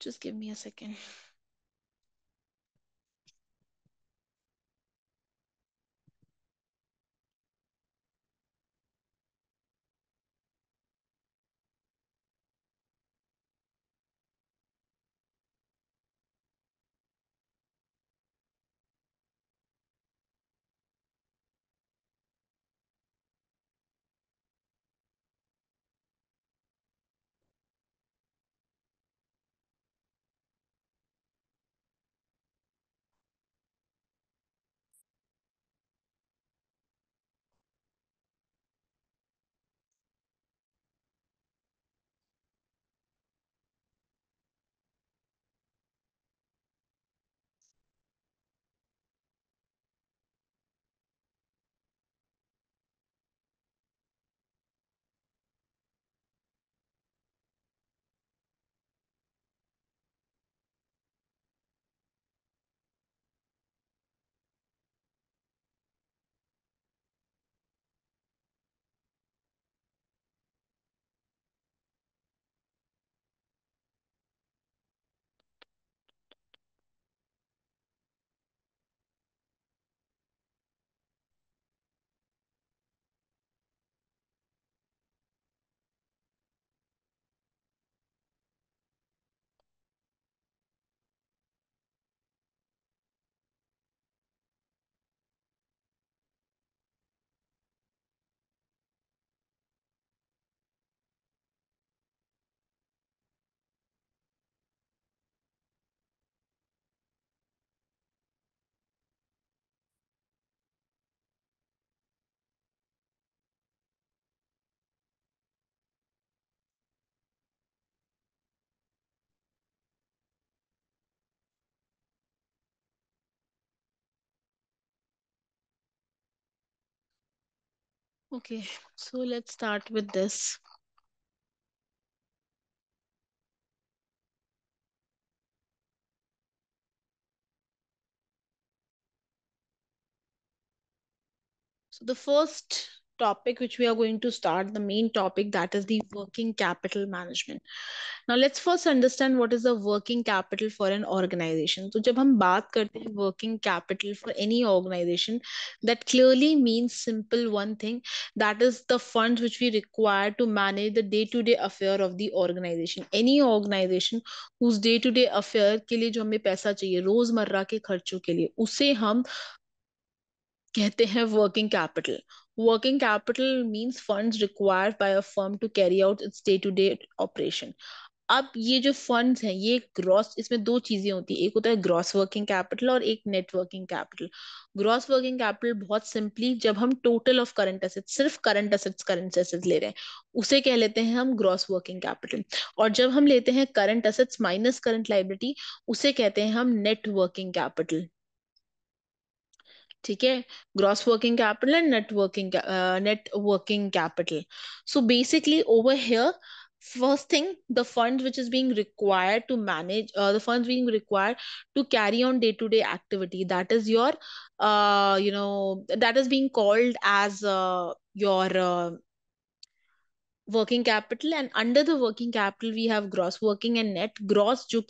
just give me a second Okay, so let's start with this. So the first topic which we are going to start the main topic that is the working capital management now let's first understand what is the working capital for an organization so jab hum baat karte hain working capital for any organization that clearly means simple one thing that is the funds which we require to manage the day to day affair of the organization any organization whose day to day affair के लिए जो हमें पैसा चाहिए रोजमर्रा ke खर्चों ke liye use hum कहते हैं working capital Working capital means funds required by a firm to carry out its day to day operation. अब ये जो फंड्स हैं ये ग्रॉस इसमें दो चीजें होती है एक होता है ग्रॉस वर्किंग कैपिटल और एक net working capital gross working capital बहुत सिंपली जब हम टोटल ऑफ करंट असेट्स सिर्फ करंट एसेट्स करंट असेट्स ले रहे हैं उसे कह लेते हैं हम ग्रॉस वर्किंग कैपिटल और जब हम लेते हैं current assets minus current liability उसे कहते हैं हम नेट वर्किंग कैपिटल ठीक है gross working capital and net working net working capital so basically over here first thing the funds which is being required to manage uh, the funds being required to carry on day to day activity that is your uh, you know that is being called as uh, your uh, working capital and under the working capital we have gross working and net gross जो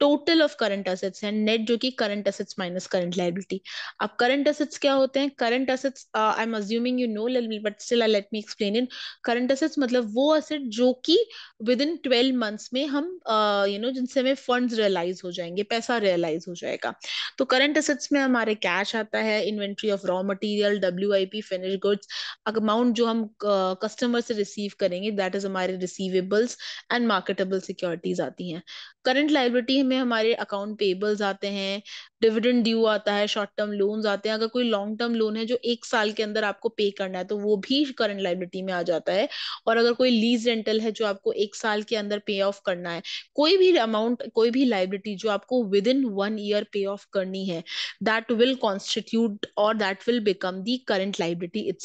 total of current assets and net जो कि current assets minus current liability अब current assets क्या होते हैं current assets I am assuming you know but still I let me explain in current assets मतलब वो asset जो कि विद इन ट्वेल्व मंथ्स में हम यू uh, नो जिनसे हमें फंड रियलाइज हो जाएंगे पैसा रियलाइज हो जाएगा तो करंट असेट्स में हमारे कैश आता है inventory of raw material W I P finish goods amount जो हम कस्टमर uh, से रिसीव करेंगे दैट इज हमारे रिसीवेबल्स एंड मार्केटेबल सिक्योरिटीज आती हैं करंट लाइबिलिटी में हमारे अकाउंट पेबल्स आते हैं डिविडेंड ड्यू आता है शॉर्ट टर्म लोन आते हैं अगर कोई लॉन्ग टर्म लोन है जो एक साल के अंदर आपको पे करना है तो वो भी करंट लाइबिलिटी में आ जाता है और अगर कोई लीज रेंटल है जो आपको एक साल के अंदर पे ऑफ करना है कोई भी अमाउंट कोई भी लाइबिलिटी जो आपको within one year pay off करनी है दैट विल कॉन्स्टिट्यूट और that will become the current liability it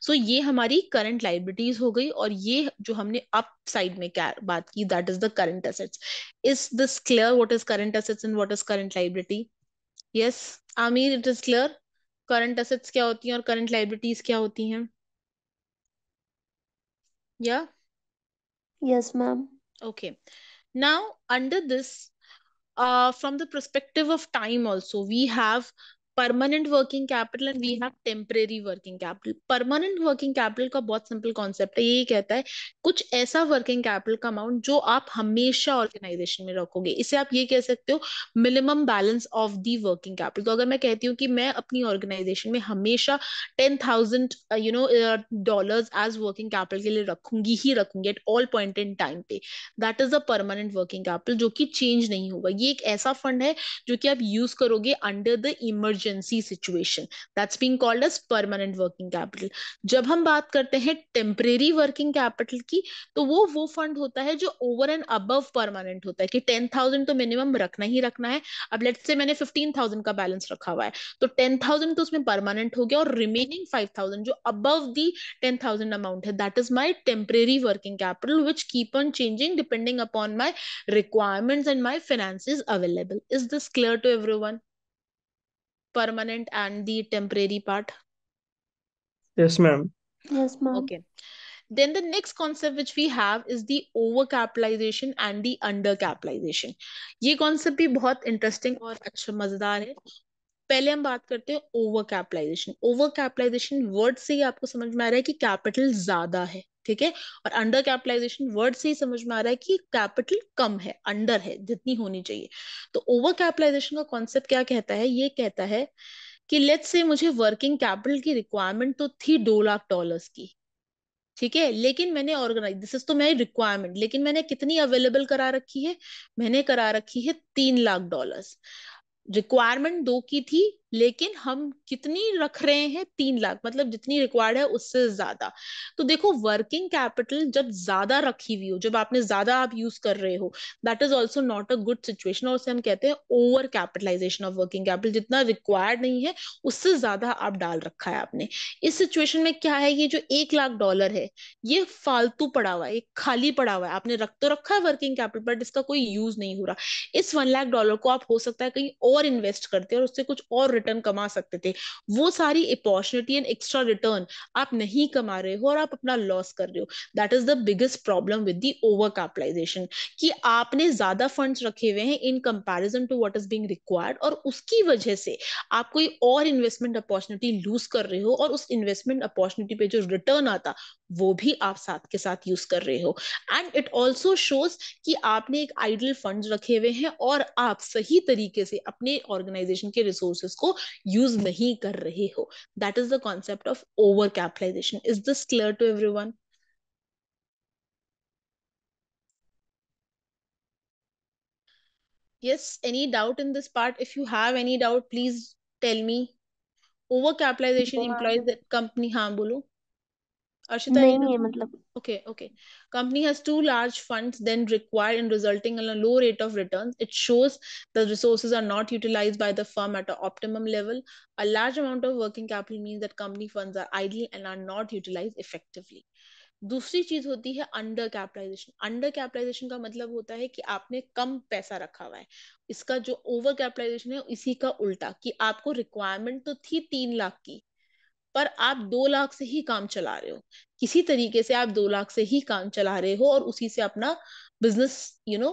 so ये हमारी करंट लाइबिलिटीज हो गई और ये जो हमने अप साइड में क्या बात की that is the current assets is this clear what is current assets and what is current liability yes Aamir it is clear current assets क्या होती हैं और करंट लाइब्रिटीज क्या होती हैं या yes ma'am okay now under this from the the of time also we have permanent working capital and we have temporary working capital permanent working capital का बहुत सिंपल कॉन्सेप्ट है यही कहता है कुछ ऐसा वर्किंग कैपिटल का अमाउंट जो आप हमेशा ऑर्गेनाइजेशन में रखोगे इसे आप ये कह सकते हो minimum balance of the working capital तो अगर मैं कहती हूँ कि मैं अपनी ऑर्गेनाइजेशन में हमेशा ten thousand you know dollar as working capital के लिए रखूंगी ही रखूंगी at all point in time पे that is a permanent working capital जो कि चेंज नहीं होगा ये एक ऐसा फंड है जो कि आप यूज करोगे under the emergency emergency situation that's being called as permanent working capital जब हम बात करते हैं टेम्परेरी वर्किंग कैपिटल की तो वो वो फंड होता है जो ओवर एंड अबव परमानेंट होता है कि टेन थाउजेंड तो मिनिमम रखना ही रखना है अब लेट्स से मैंने फिफ्टीन थाउजेंड का बैलेंस रखा हुआ है तो टेन थाउजेंड तो उसमें परमानेंट हो गया और रिमेनिंग फाइव थाउजेंड जो above the ten thousand amount है that is my temporary working capital which keep on changing depending upon my requirements and my finances available is this clear to every one permanent and the temporary part yes ma'am yes ma'am okay then the next concept which we have is the overcapitalization and the undercapitalization ye concept bhi bahut interesting aur acha mazedar hai पहले हम बात करते हैं over capitalisation over capitalisation word से ही आपको समझ में आ रहा है कि कैपिटल ज्यादा है ठीक है और अंडर कैपिटलाइजेशन वर्ड से ही समझ में आ रहा है कि कैपिटल कम है अंडर है जितनी होनी चाहिए तो ओवर कैपिटलाइजेशन का कॉन्सेप्ट क्या कहता है ये कहता है कि लेट्स से मुझे वर्किंग कैपिटल की रिक्वायरमेंट तो थी दो लाख डॉलर्स की ठीक है लेकिन मैंने ऑर्गेनाइज दिस इज तो मेरी रिक्वायरमेंट लेकिन मैंने कितनी अवेलेबल करा रखी है मैंने करा रखी है तीन लाख डॉलर्स रिक्वायरमेंट दो की थी लेकिन हम कितनी रख रहे हैं तीन लाख मतलब जितनी रिक्वायर्ड है उससे ज्यादा तो देखो वर्किंग कैपिटल जब ज्यादा रखी हुई हो जब आपने ज्यादा आप यूज कर रहे हो that is also not a good situation और उसे हम कहते हैं over capitalisation of working capital जितना रिक्वायर्ड नहीं है उससे ज्यादा आप डाल रखा है आपने इस सिचुएशन में क्या है ये जो एक लाख डॉलर है ये फालतू पड़ा हुआ है खाली पड़ा हुआ है आपने रख तो रखा है वर्किंग कैपिटल बट इसका कोई यूज नहीं हो रहा इस वन लाख डॉलर को आप हो सकता है कहीं और इन्वेस्ट करते हैं और उससे कुछ और रिटर्न कमा सकते थे वो सारी अपॉर्चुनिटी एंड एक्स्ट्रा रिटर्न आप नहीं कमा रहे हो और आप अपना लॉस कर रहे हो that is the biggest problem with the over capitalisation कि आपने ज्यादा फंड रखे हुए हैं in comparison to what is being required और उसकी वजह से आप कोई और इन्वेस्टमेंट अपॉर्चुनिटी लूज कर रहे हो और उस इन्वेस्टमेंट अपॉर्चुनिटी पे जो रिटर्न आता वो भी आप साथ के साथ यूज कर रहे हो एंड इट ऑल्सो शोज कि आपने एक आइडल फंड रखे हुए हैं और आप सही तरीके से अपने ऑर्गेनाइजेशन के रिसोर्सेज को को यूज नहीं कर रहे हो that is the concept of over capitalisation is this clear to everyone yes any doubt in this part if you have any doubt please tell me overcapitalization yeah. implies that company हाँ बोलो अर्शिता नहीं, नहीं, नहीं मतलब okay okay company has two large funds then required in resulting in a low rate of returns it shows the resources are not utilized by the firm at an optimum level a large amount of working capital means that company funds are idle and are not utilized effectively दूसरी चीज होती है under capitalization under capitalization का मतलब होता है कि आपने कम पैसा रखा हुआ है इसका जो ओवर कैपिटलाइजेशन है इसी का उल्टा कि आपको रिक्वायरमेंट तो थी तीन लाख की पर आप दो लाख से ही काम चला रहे हो किसी तरीके से आप दो लाख से ही काम चला रहे हो और उसी से अपना business you know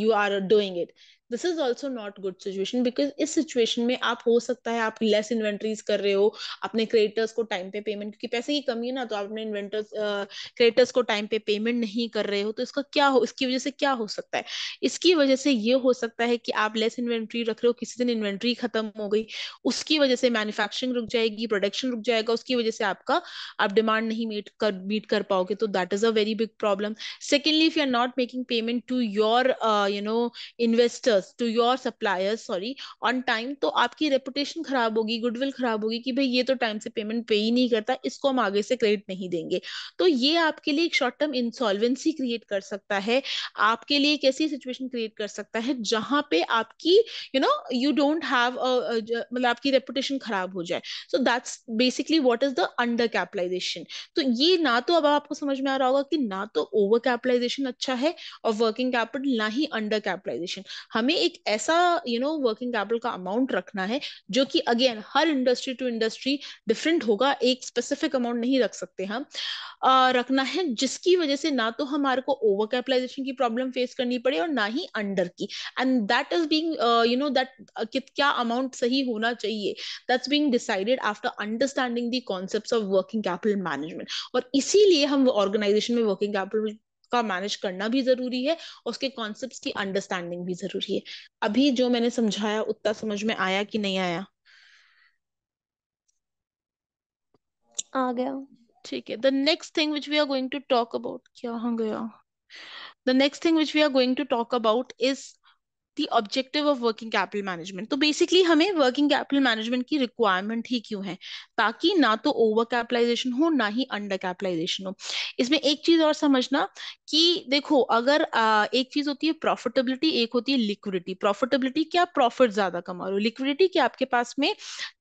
you are doing it this is also not good situation because इस सिचुएशन में आप हो सकता है आप लेस इन्वेंट्रीज कर रहे हो अपने क्रिएटर्स को टाइम पे पेमेंट क्योंकि पैसे की कमी है ना तो आप अपने इन्वेंटर्स क्रिएटर्स को टाइम पे पेमेंट नहीं कर रहे हो तो इसका क्या हो इसकी वजह से क्या हो सकता है इसकी वजह से ये हो सकता है कि आप लेस इन्वेंट्री रख रहे हो किसी दिन इन्वेंट्री खत्म हो गई उसकी वजह से मैन्युफैक्चरिंग रुक जाएगी प्रोडक्शन रुक जाएगा उसकी वजह से आपका आप डिमांड नहीं मीट कर मीट कर पाओगे तो that is a very big problem secondly if you are not making payment to your you know investor vendors to your suppliers sorry on time तो आपकी रेपुटेशन खराब होगी गुडविल खराब होगी कि भाई ये तो टाइम से पेमेंट पे ही नहीं करता इसको हम आगे से क्रेडिट नहीं देंगे तो ये आपके लिए एक शॉर्ट टर्म इंसॉल्वेंसी क्रिएट कर सकता है आपके लिए एक ऐसी सिचुएशन क्रिएट कर सकता है जहां पे आपकी you know you don't have मतलब आपकी रेपुटेशन खराब हो जाए so that's basically what is the under capitalisation तो ये ना तो अब आपको समझ में आ रहा होगा कि ना तो ओवर कैपिटलाइजेशन अच्छा है और वर्किंग कैपिटल ना ही अंडर कैपिटलाइजेशन हम हमें एक ऐसा यू नो वर्किंग कैपिटल का अमाउंट रखना है जो कि अगेन हर इंडस्ट्री टू इंडस्ट्री डिफरेंट होगा एक स्पेसिफिक अमाउंट नहीं रख सकते हम आ, रखना है जिसकी वजह से ना तो हमारे को ओवर कैपिटलाइजेशन की प्रॉब्लम फेस करनी पड़े और ना ही अंडर की and that is being you know that क्या अमाउंट सही होना चाहिए that's being decided after understanding the concept of working capital management और इसीलिए हम ऑर्गेनाइजेशन में वर्किंग कैपिटल का मैनेज करना भी जरूरी है उसके कॉन्सेप्ट की अंडरस्टैंडिंग भी जरूरी है अभी जो मैंने समझाया उतना समझ में आया कि नहीं आया आ गया ठीक है the next thing which we are going to talk about क्या हाँ गया the next thing which we are going to talk about is the objective of working capital management तो बेसिकली हमें वर्किंग कैपिटल मैनेजमेंट की requirement ही क्यों है ताकि ना तो ओवर कैपिटलाइजेशन हो ना ही अंडर कैपिटलाइजेशन हो इसमें एक चीज और समझना कि देखो अगर एक चीज होती है प्रॉफिटेबिलिटी एक होती है लिक्विडिटी प्रॉफिटेबिलिटी क्या प्रॉफिट ज्यादा कमा रहे हो लिक्विडिटी क्या आपके पास में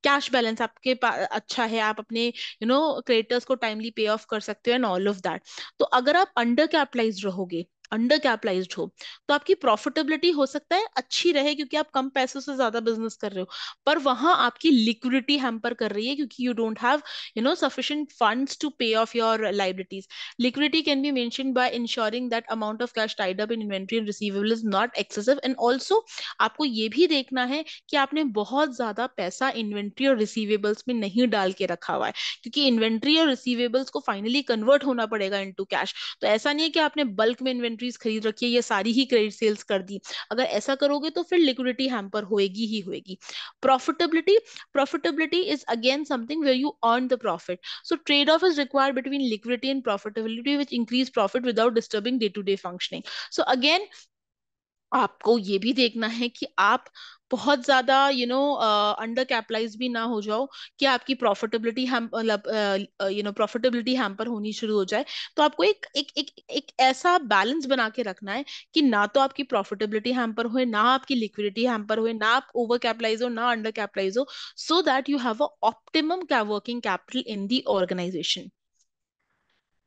कैश बैलेंस आपके पास अच्छा है आप अपने यू नो क्रेडिटर्स को टाइमली पे ऑफ कर सकते हो एंड ऑल ऑफ दैट तो अगर आप अंडर कैपिटलाइज रहोगे अंडर कैपिटलाइज्ड हो तो आपकी प्रॉफिटेबिलिटी हो सकता है अच्छी रहे क्योंकि आप कम पैसों से ज्यादा बिजनेस कर रहे हो पर वहां आपकी लिक्विडिटी हैम्पर कर रही है क्योंकि you don't have you know sufficient funds to pay off your liabilities liquidity can be mention by ensuring that amount of cash tied up in inventory and receivable is not excessive and also आपको ये भी देखना है कि आपने बहुत ज्यादा पैसा इन्वेंट्री और रिसीवेबल्स में नहीं डाल के रखा हुआ है क्योंकि इन्वेंट्री और रिसीवेबल्स को फाइनली कन्वर्ट होना पड़ेगा इनटू कैश तो ऐसा नहीं है कि आपने बल्क में इन्वेंट्री इन्वेंट्रीज खरीद रखी है ये सारी ही क्रेडिट सेल्स कर दी अगर ऐसा करोगे तो फिर लिक्विडिटी हैम्पर होएगी ही होएगी profitability profitability is again something where you earn the profit so trade off is required between liquidity and profitability which increase profit without disturbing day to day functioning so again आपको ये भी देखना है कि आप बहुत ज्यादा यू नो अंडर कैपिटलाइज भी ना हो जाओ कि आपकी प्रॉफिटेबिलिटी हम मतलब यू नो प्रॉफिटेबिलिटी हैम्पर होनी शुरू हो जाए तो आपको एक एक एक एक ऐसा बैलेंस बना के रखना है कि ना तो आपकी प्रॉफिटेबिलिटी हैम्पर हो ना आपकी लिक्विडिटी हैम्पर हो ना आप ओवर कैपिटलाइज हो ना अंडर कैपिटलाइज हो so that you have a optimum working capital in the organisation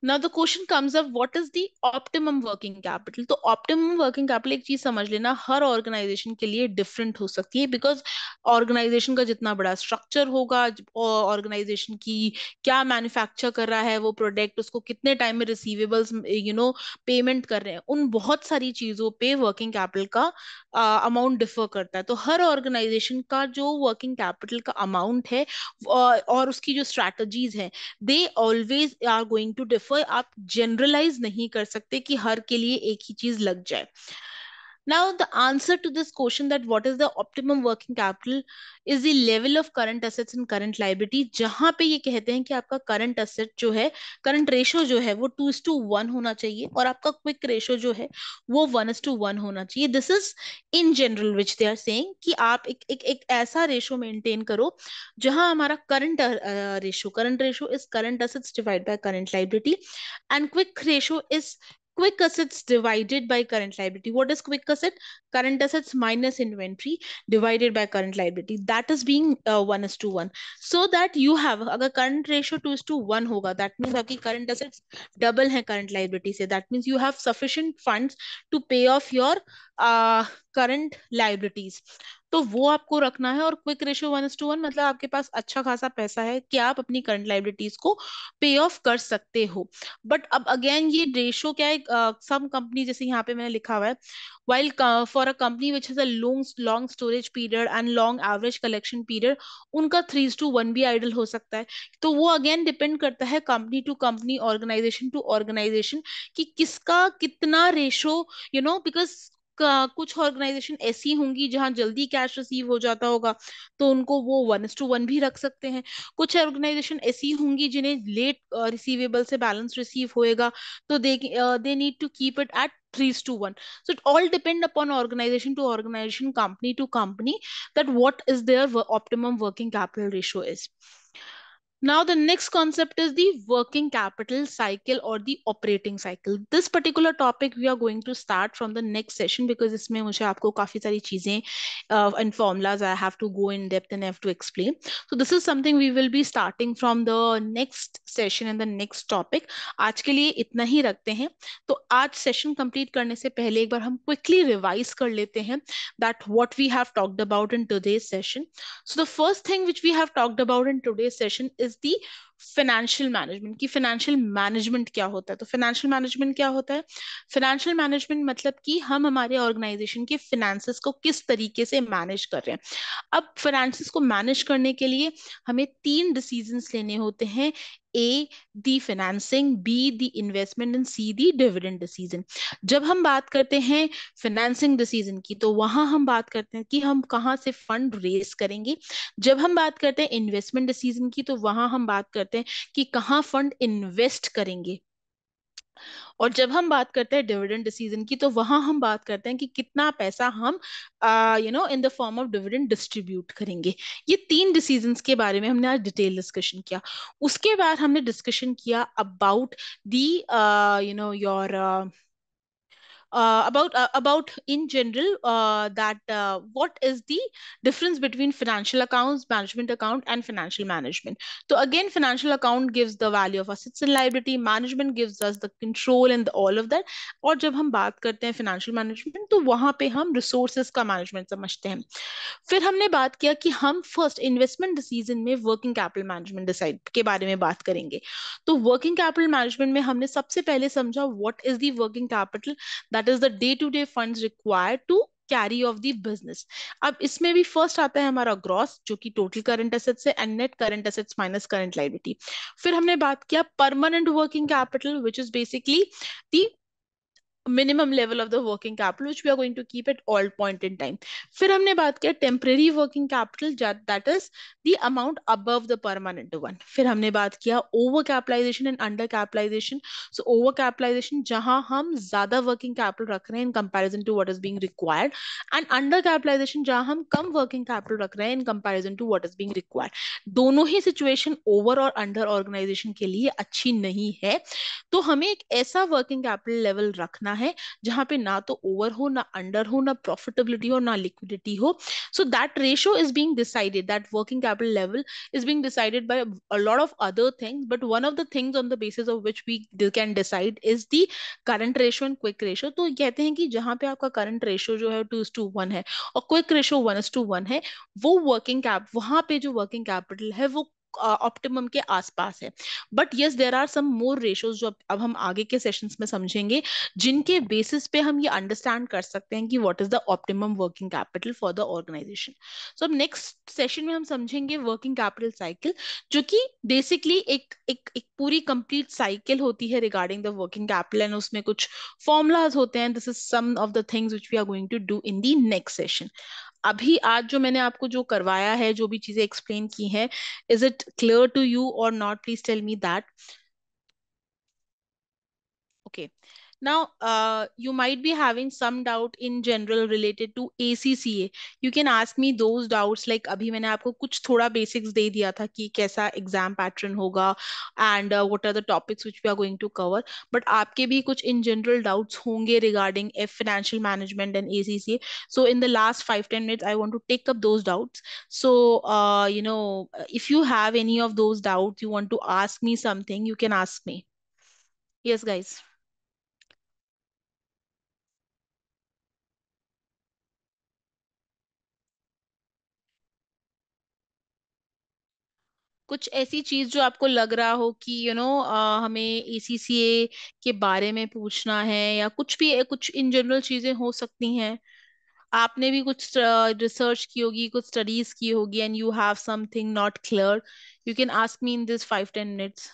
now the question comes up what is the optimum working capital तो ऑप्टिमम वर्किंग कैपिटल एक चीज समझ लेना हर ऑर्गेनाइजेशन के लिए डिफरेंट हो सकती है बिकॉज ऑर्गेनाइजेशन का जितना बड़ा स्ट्रक्चर होगा ऑर्गेनाइजेशन की क्या मैन्युफैक्चर कर रहा है वो प्रोडक्ट उसको कितने टाइम में रिसीवेबल्स यू नो पेमेंट कर रहे हैं उन बहुत सारी चीजों पे वर्किंग कैपिटल का अमाउंट uh, डिफर करता है तो हर ऑर्गेनाइजेशन का जो वर्किंग कैपिटल का अमाउंट है और उसकी जो स्ट्रैटेजीज है they always are going to differ आप जनरलाइज नहीं कर सकते कि हर के लिए एक ही चीज लग जाए Now, the answer to this question that what is the optimum working capital is the level of current assets and current liability जहां पे ये कहते हैं कि आपका current asset जो है current ratio जो है वो is to वन होना चाहिए और आपका quick ratio जो है वो is to वन होना चाहिए this is in general which they are saying कि आप एक एक एक ऐसा ratio maintain करो जहां हमारा current uh, ratio current ratio is current assets divided by current liability and quick ratio is quick assets divided by current liability. What is quick asset? Current assets minus inventory divided by current liability. That is being uh, 1 is to 1. So that you have, agar current ratio 2 is to 1 hoga, that means aapki current assets double hai current liability se. That means you have sufficient funds to pay off your uh, current liabilities. तो वो आपको रखना है और quick ratio one to one मतलब आपके पास अच्छा खासा पैसा है कि आप अपनी करंट लाइबिलिटीज को पे ऑफ कर सकते हो बट अब अगेन ये रेशियो क्या है सम कंपनी जैसे यहाँ पे मैंने लिखा हुआ है while for a company which which has long long long storage period and long average collection उनका थ्री टू वन भी आइडल हो सकता है तो वो अगेन डिपेंड करता है company to company organisation to organisation कि किसका कितना रेशो यू नो बिकॉज कुछ ऑर्गेनाइजेशन ऐसी होंगी जहां जल्दी कैश रिसीव हो जाता होगा तो उनको वो वन एस टू वन भी रख सकते हैं कुछ ऑर्गेनाइजेशन ऐसी होंगी जिन्हें लेट रिसीवेबल से बैलेंस रिसीव होएगा तो they they need to keep it at three to one so it all depend upon organisation to organisation company to company that what is their optimum working capital ratio is Now, the next concept is the working capital cycle or the operating cycle. This particular topic we are going to start from the next session because इसमें मुझे आपको काफी सारी चीजें uh, and formulas I have to go in depth and I have to explain. So this is something we will be starting from the next session and the next topic. आज के लिए इतना hi रखते हैं तो आज session complete करने से what we have talked about in today's session. So the first thing which we have talked about in today's session is the financial management की फाइनेंशियल मैनेजमेंट क्या होता है तो फाइनेंशियल मैनेजमेंट क्या होता है फाइनेंशियल मैनेजमेंट मतलब कि हम हमारे ऑर्गेनाइजेशन के फाइनेंसिस को किस तरीके से मैनेज कर रहे हैं अब फाइनेंसिस को मैनेज करने के लिए हमें तीन डिसीजन लेने होते हैं A the financing B the investment and C the dividend decision जब हम बात करते हैं फाइनेंसिंग डिसीजन की तो वहां हम बात करते हैं कि हम कहाँ से फंड रेज करेंगे जब हम बात करते हैं इन्वेस्टमेंट डिसीजन की तो वहां हम बात करते हैं कि कहाँ फंड इन्वेस्ट करेंगे और जब हम बात करते हैं डिविडेंड डिसीजन की तो वहां हम बात करते हैं कि कितना पैसा हम you know in the form of dividend distribute करेंगे ये तीन डिसीजन के बारे में हमने आज डिटेल डिस्कशन किया उसके बाद हमने डिस्कशन किया about the you know your uh, about uh, about in general uh, that uh, what is the difference between financial accounts management account and financial management so again financial account gives the value of assets and liability management gives us the control and the, all of that aur jab hum baat karte hain financial management to wahan pe hum resources ka management samajhte hain fir humne baat kiya ki hum first investment decision mein working capital management decide ke bare mein baat karenge to working capital management mein humne sabse pehle samjha what is the working capital that is the day to day fund required to carry off the business अब इसमें भी first आता है हमारा gross जो कि total current assets है and net current assets minus current liability फिर हमने बात किया permanent working capital which is basically the minimum level of the working capital which we are going to keep at all point in time फिर हमने बात किया temporary working capital that is the amount above the permanent one फिर हमने बात किया over capitalisation and under capitalisation so over capitalisation जहां हम ज्यादा वर्किंग कैपिटल रख रहे हैं in comparison to what is being required and under capitalisation जहां हम कम वर्किंग कैपिटल रख रहे हैं in comparison to what is being required दोनों ही सिचुएशन ओवर और अंडर ऑर्गेनाइजेशन के लिए अच्छी नहीं है तो हमें एक ऐसा वर्किंग कैपिटल लेवल रखना करना है जहां पे ना तो ओवर हो ना अंडर हो ना प्रॉफिटेबिलिटी हो ना लिक्विडिटी हो so that ratio is being decided that working capital level is being decided by a lot of other things but one of the things on the basis of which we can decide is the current ratio and quick ratio तो कहते हैं कि जहां पे आपका current ratio जो है to है और क्विक रेशियो वन है वो वर्किंग कैप वहां पे जो वर्किंग कैपिटल है वो ऑप्टिमम के आसपास है but yes there are some more ratios जो अब हम आगे के सेशंस में समझेंगे जिनके बेसिस पे हम ये अंडरस्टैंड कर सकते हैं कि what is the optimum working capital for the organisation so अब नेक्स्ट सेशन में हम समझेंगे वर्किंग कैपिटल साइकिल जो कि बेसिकली एक एक एक पूरी कंप्लीट साइकिल होती है regarding the working capital and उसमें कुछ फॉर्मुलाज होते हैं this is some of the things which we are going to do in the next session अभी आज जो मैंने आपको जो करवाया है जो भी चीजें एक्सप्लेन की हैं is it clear to you और not please tell me that okay Now, uh, you might be having some doubt in general related to ACCA. You can ask me those doubts like अभी मैंने आपको कुछ थोड़ा basics दे दिया था कि कैसा exam pattern होगा and uh, what are the topics which we are going to cover. But आपके भी कुछ in general doubts होंगे regarding F financial management and ACCA. So in the last five ten minutes, I want to take up those doubts. So uh, you know, if you have any of those doubts, you want to ask me something, you can ask me. Yes, guys. कुछ ऐसी चीज जो आपको लग रहा हो कि you you know हमें एसीसीए के बारे में पूछना है या कुछ भी कुछ इन जनरल चीजें हो सकती हैं आपने भी कुछ रिसर्च की होगी कुछ स्टडीज की होगी and you have something not clear you can ask me in this five ten minutes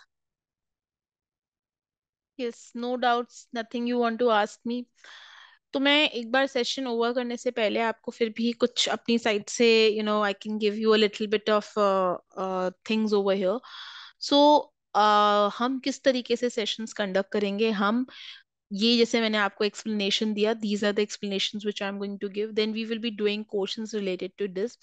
yes no doubt nothing you want to ask me तो मैं एक बार सेशन ओवर करने से पहले आपको फिर भी कुछ अपनी साइड से you know I can give you a little bit of things over here so हम किस तरीके से सेशंस कंडक्ट करेंगे हम ये जैसे मैंने आपको एक्सप्लेनेशन दिया these are the explanation which I am going to give then we will be doing question related to this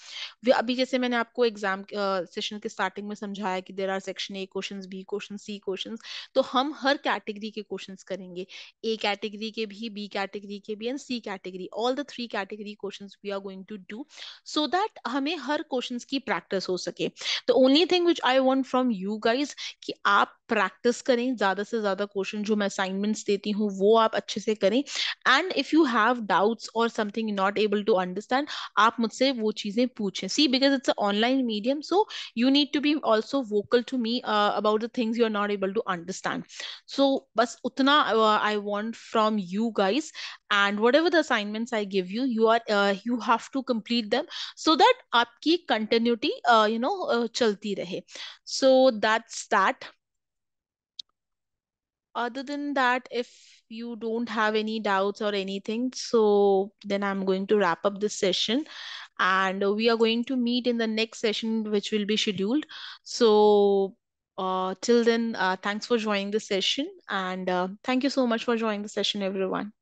अभी जैसे मैंने आपको एग्जाम सेशन uh, के स्टार्टिंग में समझाया कि there are section A question B question C question तो हम हर कैटेगरी के क्वेश्चन करेंगे ए कैटेगरी के भी बी कैटेगरी के भी and C category all the three category question we are going to do so that हमें हर क्वेश्चन की प्रैक्टिस हो सके तो only thing which I want from you guys कि आप प्रैक्टिस करें ज्यादा से ज्यादा क्वेश्चन जो मैं असाइनमेंट्स देती हूँ वो आप अच्छे से करें and if you have doubts और something not able to understand आप मुझसे वो चीजें पूछें see because it's online medium so you need to be also vocal to me about the things you are not able to understand so बस उतना I want from you guys and whatever the assignments I give you you are you have to complete them so that आपकी continuity you know चलती रहे so that's that other than that if you don't have any doubts or anything, so then I'm going to wrap up this session. And we are going to meet in the next session, which will be scheduled. So uh, till then, uh, thanks for joining the session. And uh, thank you so much for joining the session, everyone.